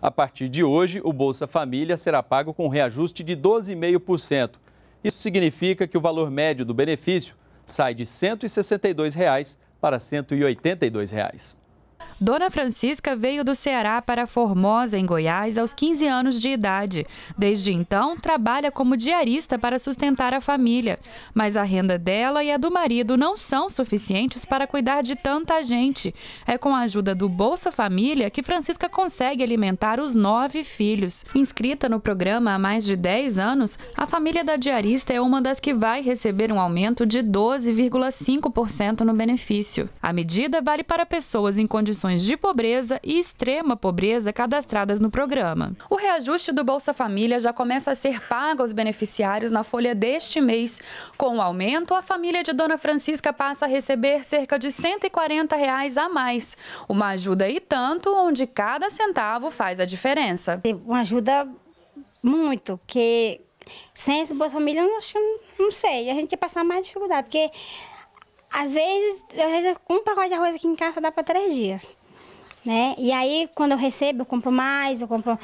A partir de hoje, o Bolsa Família será pago com um reajuste de 12,5%. Isso significa que o valor médio do benefício sai de R$ 162 reais para R$ 182. Reais. Dona Francisca veio do Ceará para Formosa, em Goiás, aos 15 anos de idade. Desde então, trabalha como diarista para sustentar a família. Mas a renda dela e a do marido não são suficientes para cuidar de tanta gente. É com a ajuda do Bolsa Família que Francisca consegue alimentar os nove filhos. Inscrita no programa há mais de 10 anos, a família da diarista é uma das que vai receber um aumento de 12,5% no benefício. A medida vale para pessoas em condições situações de pobreza e extrema pobreza cadastradas no programa. O reajuste do Bolsa Família já começa a ser pago aos beneficiários na folha deste mês. Com o aumento, a família de Dona Francisca passa a receber cerca de R$ 140 reais a mais. Uma ajuda e tanto, onde cada centavo faz a diferença. Uma ajuda muito, que sem esse Bolsa Família, eu não, não sei, a gente ia passar mais dificuldade, porque às vezes, às vezes, um pacote de arroz aqui em casa dá para três dias. Né? E aí, quando eu recebo, eu compro mais, eu compro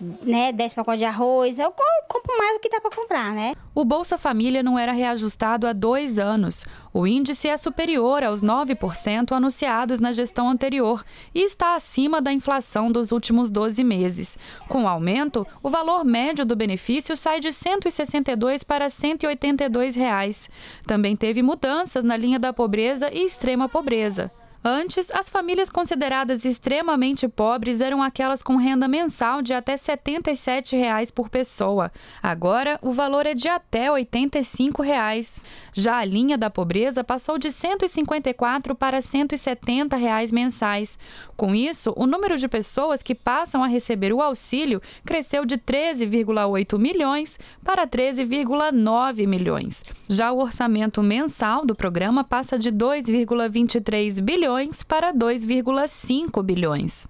né, 10 pacotes de arroz, eu compro mais do que dá para comprar, né? O Bolsa Família não era reajustado há dois anos. O índice é superior aos 9% anunciados na gestão anterior e está acima da inflação dos últimos 12 meses. Com o aumento, o valor médio do benefício sai de R$ 162 para R$ 182. Reais. Também teve mudanças na linha da pobreza e extrema pobreza. Antes, as famílias consideradas extremamente pobres eram aquelas com renda mensal de até R$ 77 reais por pessoa. Agora, o valor é de até R$ 85. Reais. Já a linha da pobreza passou de R$ 154 para R$ 170 reais mensais. Com isso, o número de pessoas que passam a receber o auxílio cresceu de 13,8 milhões para 13,9 milhões. Já o orçamento mensal do programa passa de 2,23 bilhões bilhões para 2,5 bilhões.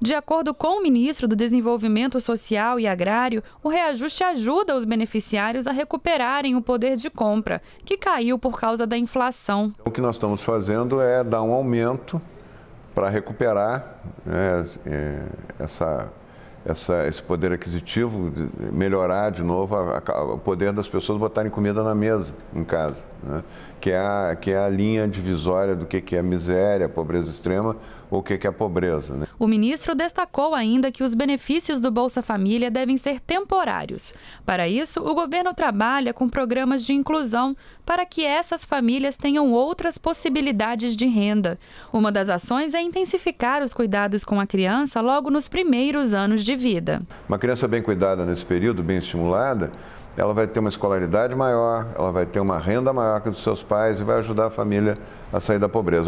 De acordo com o ministro do Desenvolvimento Social e Agrário, o reajuste ajuda os beneficiários a recuperarem o poder de compra, que caiu por causa da inflação. O que nós estamos fazendo é dar um aumento para recuperar né, é, essa essa, esse poder aquisitivo, melhorar de novo a, a, o poder das pessoas botarem comida na mesa, em casa, né? que, é a, que é a linha divisória do que, que é miséria, pobreza extrema ou o que, que é pobreza. Né? O ministro destacou ainda que os benefícios do Bolsa Família devem ser temporários. Para isso, o governo trabalha com programas de inclusão para que essas famílias tenham outras possibilidades de renda. Uma das ações é intensificar os cuidados com a criança logo nos primeiros anos de vida. Uma criança bem cuidada nesse período, bem estimulada, ela vai ter uma escolaridade maior, ela vai ter uma renda maior que a dos seus pais e vai ajudar a família a sair da pobreza.